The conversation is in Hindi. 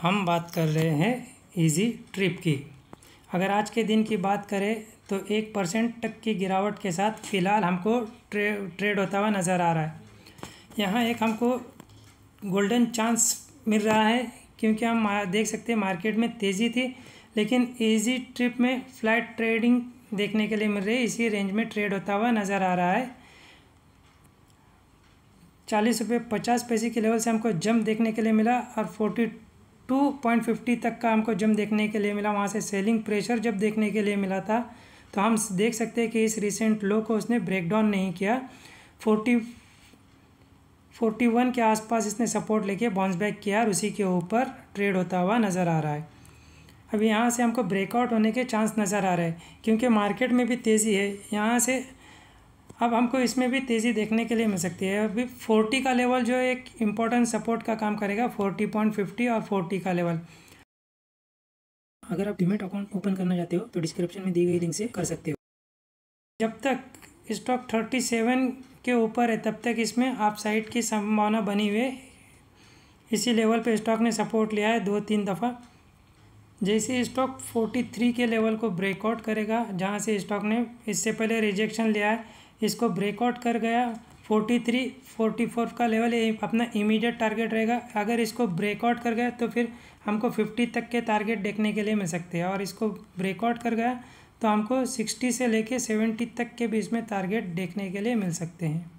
हम बात कर रहे हैं इजी ट्रिप की अगर आज के दिन की बात करें तो एक परसेंट तक की गिरावट के साथ फ़िलहाल हमको ट्रे ट्रेड होता हुआ नज़र आ रहा है यहाँ एक हमको गोल्डन चांस मिल रहा है क्योंकि हम देख सकते हैं मार्केट में तेज़ी थी लेकिन ईजी ट्रिप में फ्लैट ट्रेडिंग देखने के लिए मिल रही है इसी रेंज में ट्रेड होता हुआ नज़र आ रहा है चालीस रुपये पचास पैसे के लेवल से हमको जंप देखने के लिए मिला और फोर्टी 2.50 तक का हमको जम देखने के लिए मिला वहाँ से सेलिंग प्रेशर जब देखने के लिए मिला था तो हम देख सकते हैं कि इस रिसेंट लो को उसने ब्रेक डाउन नहीं किया फोर्टी फोर्टी वन के आसपास इसने सपोर्ट लेके बाउंस बैक किया और उसी के ऊपर ट्रेड होता हुआ नज़र आ रहा है अब यहाँ से हमको ब्रेकआउट होने के चांस नज़र आ रहे हैं क्योंकि मार्केट में भी तेज़ी है यहाँ से अब हमको इसमें भी तेज़ी देखने के लिए मिल सकती है अभी फोर्टी का लेवल जो एक इम्पोर्टेंट सपोर्ट का काम करेगा फोर्टी पॉइंट फिफ्टी और फोर्टी का लेवल अगर आप डिमेट अकाउंट ओपन करना चाहते हो तो डिस्क्रिप्शन में दी गई लिंक से कर सकते हो जब तक स्टॉक थर्टी सेवन के ऊपर है तब तक इसमें आप साइड की संभावना बनी हुई है इसी लेवल पर स्टॉक ने सपोर्ट लिया है दो तीन दफ़ा जैसे स्टॉक थ्री के लेवल को ब्रेकआउट करेगा जहाँ से स्टॉक ने इससे पहले रिजेक्शन लिया है इसको ब्रेकआउट कर गया फोर्टी थ्री फोर्टी फोर का लेवल अपना इमीडिएट टारगेट रहेगा अगर इसको ब्रेकआउट कर गया तो फिर हमको फिफ्टी तक के टारगेट देखने के लिए मिल सकते हैं और इसको ब्रेकआउट कर गया तो हमको सिक्सटी से लेके सेवेंटी तक के बीच में टारगेट देखने के लिए मिल सकते हैं